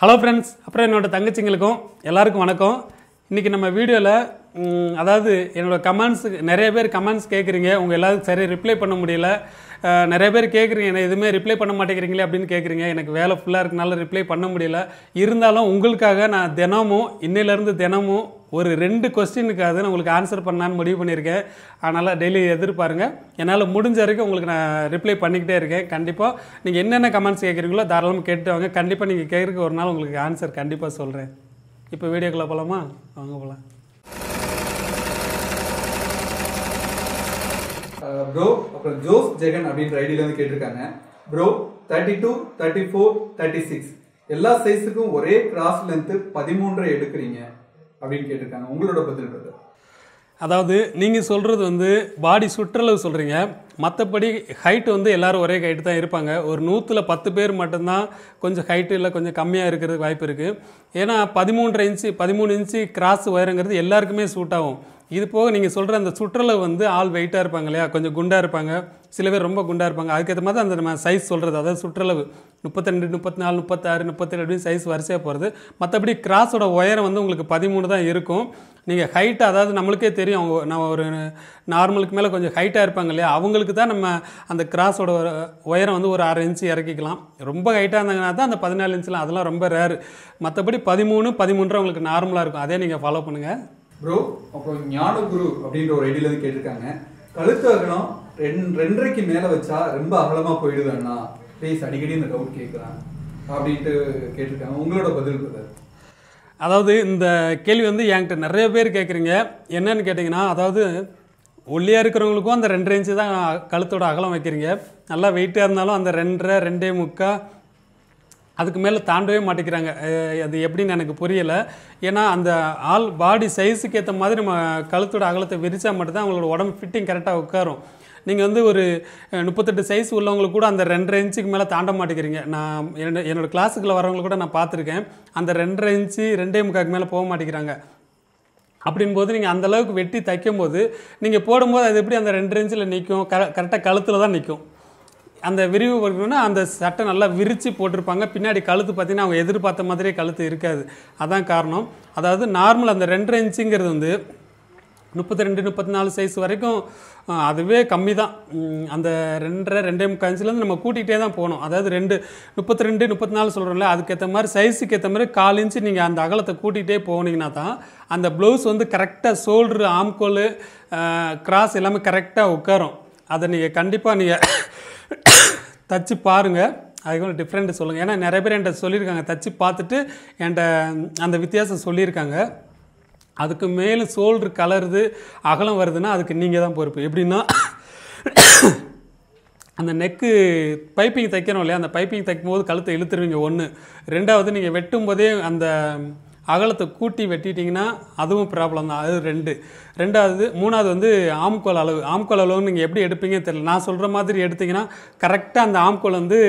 hello friends அப்புறம் என்னோடய தங்கச்சிங்களுக்கும் எல்லாருக்கும் வணக்கம் இன்றைக்கி நம்ம வீடியோவில் அதாவது என்னோடய கமெண்ட்ஸுக்கு நிறைய பேர் கமெண்ட்ஸ் கேட்குறீங்க உங்கள் எல்லாருக்கும் சரி ரிப்ளை பண்ண முடியல நிறைய பேர் கேட்குறீங்க என்ன எதுவுமே ரிப்ளை பண்ண மாட்டேங்கிறீங்களே அப்படின்னு கேட்குறீங்க எனக்கு வேலை ஃபுல்லாக இருக்கனால ரிப்ளை பண்ண முடியல இருந்தாலும் உங்களுக்காக நான் தினமும் இன்னிலேருந்து தினமும் ஒரு ரெண்டு கொஸ்டினுக்காவது நான் உங்களுக்கு ஆன்சர் பண்ணான்னு முடிவு பண்ணியிருக்கேன் அதனால் டெய்லி எதிர்பாருங்க என்னால் முடிஞ்ச வரைக்கும் உங்களுக்கு நான் ரிப்ளை பண்ணிக்கிட்டே இருக்கேன் கண்டிப்பாக நீங்கள் என்னென்ன கமெண்ட்ஸ் கேட்குறீங்களோ தாராளமாக கேட்டு வாங்க கண்டிப்பாக நீங்கள் கேட்குறக்கு ஒரு நாள் உங்களுக்கு ஆன்சர் கண்டிப்பாக சொல்கிறேன் இப்போ வீடியோக்குள்ளே போகலாமா வாங்க போகலாம் ப்ரோ அப்புறம் ஜோஸ் ஜெகன் அப்படின்ற ஐடியில வந்து கேட்டிருக்காங்க bro thirty two thirty four thirty six எல்லா சைஸுக்கும் ஒரே கிராஸ் லென்த்து பதிமூன்றை எடுக்கிறீங்க அப்படின்னு கேட்டிருக்காங்க உங்களோட பதில் அதாவது நீங்கள் சொல்கிறது வந்து பாடி சுற்றளவு சொல்கிறீங்க மற்றபடி ஹைட் வந்து எல்லோரும் ஒரே ஹைட்டு தான் இருப்பாங்க ஒரு நூற்றில் பத்து பேர் மட்டும்தான் கொஞ்சம் ஹைட்டு இல்லை கொஞ்சம் கம்மியாக இருக்கிறதுக்கு வாய்ப்பு இருக்குது ஏன்னா பதிமூன்றரை இன்ச்சு பதிமூணு இன்ச்சு கிராஸ் ஒயருங்கிறது எல்லாருக்குமே சூட் ஆகும் இது போக நீங்கள் சொல்கிற அந்த சுற்றுலா வந்து ஆள் வெயிட்டாக இருப்பாங்க இல்லையா கொஞ்சம் குண்டாக இருப்பாங்க சில பேர் ரொம்ப குண்டாக இருப்பாங்க அதுக்கேற்ற மாதிரி அந்த நம்ம சைஸ் சொல்கிறது அதாவது சுற்றளவு முப்பத்தெண்டு முப்பத்தி நாலு முப்பத்தாறு முப்பத்தேழு அப்படின்னு சைஸ் வரிசையாக போகிறது மற்றபடி கிராஸோட உயரம் வந்து உங்களுக்கு பதிமூணு தான் இருக்கும் நீங்கள் ஹைட்டு அதாவது நம்மளுக்கே தெரியும் அவங்க நம்ம ஒரு நார்மலுக்கு மேலே கொஞ்சம் ஹைட்டாக இருப்பாங்க இல்லையா அவங்களுக்கு அவங்களுக்கு தான் நம்ம அந்த கிராஸோட உயரம் வந்து ஒரு அரை இன்ச்சு இறக்கிக்கலாம் ரொம்ப ஹைட்டாக இருந்தாங்கன்னா தான் அந்த பதினாலு இன்ச்சில் அதெல்லாம் ரொம்ப ரேர் மற்றபடி பதிமூணு பதிமூன்று உங்களுக்கு நார்மலாக இருக்கும் அதே நீங்கள் ஃபாலோ பண்ணுங்கள் ப்ரோ அப்புறம் ஞான குரு அப்படின்ற ஒரு ஐடியில் கேட்டிருக்காங்க கழுத்து அகலம் ரெண் ரெண்டரைக்கு மேலே வச்சா ரொம்ப அகலமாக போயிடுது ப்ளீஸ் அடிக்கடி இந்த டவுட் கேட்குறாங்க அப்படின்ட்டு கேட்டிருக்காங்க உங்களோட பதில் பிரதர் அதாவது இந்த கேள்வி வந்து என்கிட்ட நிறைய பேர் கேட்குறீங்க என்னன்னு கேட்டிங்கன்னா அதாவது ஒல்லியாக இருக்கிறவங்களுக்கும் அந்த ரெண்டரை இன்ச்சு தான் கழுத்தோட அகலம் வைக்கிறீங்க நல்லா வெயிட்டாக இருந்தாலும் அந்த ரெண்டரை ரெண்டே முக்கா அதுக்கு மேலே தாண்டவே மாட்டேங்கிறாங்க அது எப்படின்னு எனக்கு புரியலை ஏன்னா அந்த ஆள் பாடி சைஸுக்கு ஏற்ற மாதிரி நம்ம கழுத்தோட அகலத்தை விரிச்சா மட்டும்தான் அவங்களோட உடம்பு ஃபிட்டிங் கரெக்டாக உட்காரும் நீங்கள் வந்து ஒரு முப்பத்தெட்டு சைஸ் உள்ளவங்களுக்கு கூட அந்த ரெண்டரை இன்ச்சுக்கு மேலே தாண்ட மாட்டேங்கிறீங்க நான் என்னோட என்னோடய கிளாஸுக்குள்ளே வரவங்களை கூட நான் பார்த்துருக்கேன் அந்த ரெண்டரை இன்ச்சு ரெண்டே முக்காக்கு மேலே போக மாட்டேங்கிறாங்க அப்படின்போது நீங்கள் அந்தளவுக்கு வெட்டி தைக்கும் போது நீங்கள் போடும்போது அது எப்படி அந்த ரெண்டு இன்ச்சில் நிற்கும் கர கரெக்டாக கழுத்தில் தான் நிற்கும் அந்த விரிவு பண்ணணும்னா அந்த சட்டை நல்லா விரித்து போட்டிருப்பாங்க பின்னாடி கழுத்து பார்த்திங்கன்னா அவங்க எதிர்பார்த்த மாதிரியே கழுத்து இருக்காது அதான் காரணம் அதாவது நார்மல் அந்த ரெண்டரை இன்ச்சுங்கிறது வந்து முப்பத்தி ரெண்டு முப்பத்தி நாலு சைஸ் வரைக்கும் அதுவே கம்மி தான் அந்த ரெண்டரை ரெண்டே முக்காஞ்சிலேருந்து நம்ம கூட்டிகிட்டே தான் போகணும் அதாவது ரெண்டு முப்பத்தி ரெண்டு முப்பத்தி நாலு சொல்கிறோம்ல அதுக்கேற்ற மாதிரி சைஸுக்கு ஏற்ற மாதிரி கால் இன்ச்சு நீங்கள் அந்த அகலத்தை கூட்டிகிட்டே போனீங்கன்னா தான் அந்த ப்ளவுஸ் வந்து கரெக்டாக சோல்ட்ரு ஆம்கோல் கிராஸ் எல்லாமே கரெக்டாக உட்காரும் அதை நீங்கள் கண்டிப்பாக நீங்கள் தச்சு பாருங்கள் அதுக்கு டிஃப்ரெண்ட்டு சொல்லுங்கள் ஏன்னா நிறைய பேர் என்கிட்ட சொல்லியிருக்காங்க தச்சு பார்த்துட்டு என்கிட்ட அந்த வித்தியாசம் சொல்லியிருக்காங்க அதுக்கு மேலே சோல்ட்ரு கலருது அகலம் வருதுன்னா அதுக்கு நீங்கள் தான் பொறுப்பு எப்படின்னா அந்த நெக்கு பைப்பிங் தைக்கணும் இல்லையா அந்த பைப்பிங் தைக்கும் போது கழுத்தை இழுத்துருவீங்க ஒன்று ரெண்டாவது நீங்கள் வெட்டும் போதே அந்த அகலத்தை கூட்டி வெட்டிட்டிங்கன்னா அதுவும் ப்ராப்ளம் தான் அது ரெண்டு ரெண்டாவது மூணாவது வந்து ஆம்கோல் அளவு ஆம்கோல் அளவுன்னு நீங்கள் எப்படி எடுப்பீங்கன்னு தெரியல நான் சொல்கிற மாதிரி எடுத்திங்கன்னா கரெக்டாக அந்த ஆம்கோல் வந்து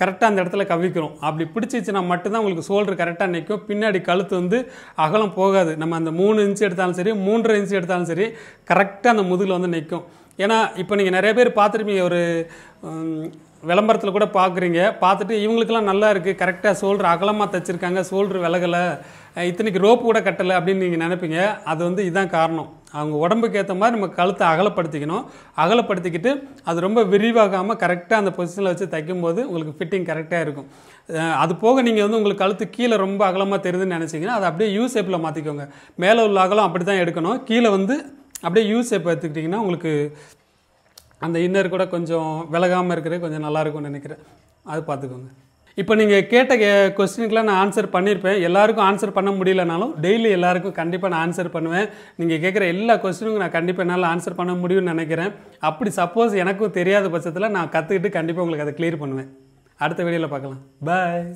கரெக்டாக அந்த இடத்துல கவிக்கிறோம் அப்படி பிடிச்சிச்சுன்னா மட்டும்தான் உங்களுக்கு ஷோல்டர் கரெக்டாக நிற்கும் பின்னாடி கழுத்து வந்து அகலம் போகாது நம்ம அந்த மூணு இன்ச்சு எடுத்தாலும் சரி மூன்றரை இன்ச்சு எடுத்தாலும் சரி கரெக்டாக அந்த முதுகில் வந்து நிற்கும் ஏன்னா இப்போ நீங்கள் நிறைய பேர் பார்த்துருப்பீங்க ஒரு விளம்பரத்தில் கூட பார்க்குறீங்க பார்த்துட்டு இவங்களுக்கெல்லாம் நல்லா இருக்குது கரெக்டாக ஷோல்டர் அகலமாக தைச்சிருக்காங்க ஷோல்டர் விலகலை இத்தனைக்கு ரோப்பு கூட கட்டலை அப்படின்னு நீங்கள் நினைப்பீங்க அது வந்து இதுதான் காரணம் அவங்க உடம்புக்கு ஏற்ற மாதிரி நம்ம கழுத்தை அகலப்படுத்திக்கணும் அகலப்படுத்திக்கிட்டு அது ரொம்ப விரிவாகாமல் கரெக்டாக அந்த பொசிஷனில் வச்சு தைக்கும்போது உங்களுக்கு ஃபிட்டிங் கரெக்டாக இருக்கும் அது போக நீங்கள் வந்து உங்களுக்கு கழுத்து கீழே ரொம்ப அகலமாக தெரியுதுன்னு நினச்சிங்கன்னா அதை அப்படியே யூ ஷேப்பில் மாற்றிக்கோங்க மேலே உள்ள அகலம் அப்படி தான் எடுக்கணும் கீழே வந்து அப்படியே யூ ஷேப் எடுத்துக்கிட்டிங்கன்னா உங்களுக்கு அந்த இன்னர் கூட கொஞ்சம் விலகாமல் இருக்கிறது கொஞ்சம் நல்லாயிருக்கும்னு நினைக்கிறேன் அது பார்த்துக்கோங்க இப்போ நீங்கள் கேட்ட கொஸ்டினுக்கெலாம் நான் ஆன்சர் பண்ணியிருப்பேன் எல்லாருக்கும் ஆன்சர் பண்ண முடியலனாலும் டெய்லி எல்லாருக்கும் கண்டிப்பாக நான் ஆன்சர் பண்ணுவேன் நீங்கள் கேட்குற எல்லா கொஸ்டினுக்கும் நான் கண்டிப்பாக என்னால் ஆன்சர் பண்ண முடியும்னு நினைக்கிறேன் அப்படி சப்போஸ் எனக்கும் தெரியாத பட்சத்தில் நான் கற்றுக்கிட்டு கண்டிப்பாக உங்களுக்கு அதை கிளியர் பண்ணுவேன் அடுத்த வீடியோவில் பார்க்கலாம் பாய்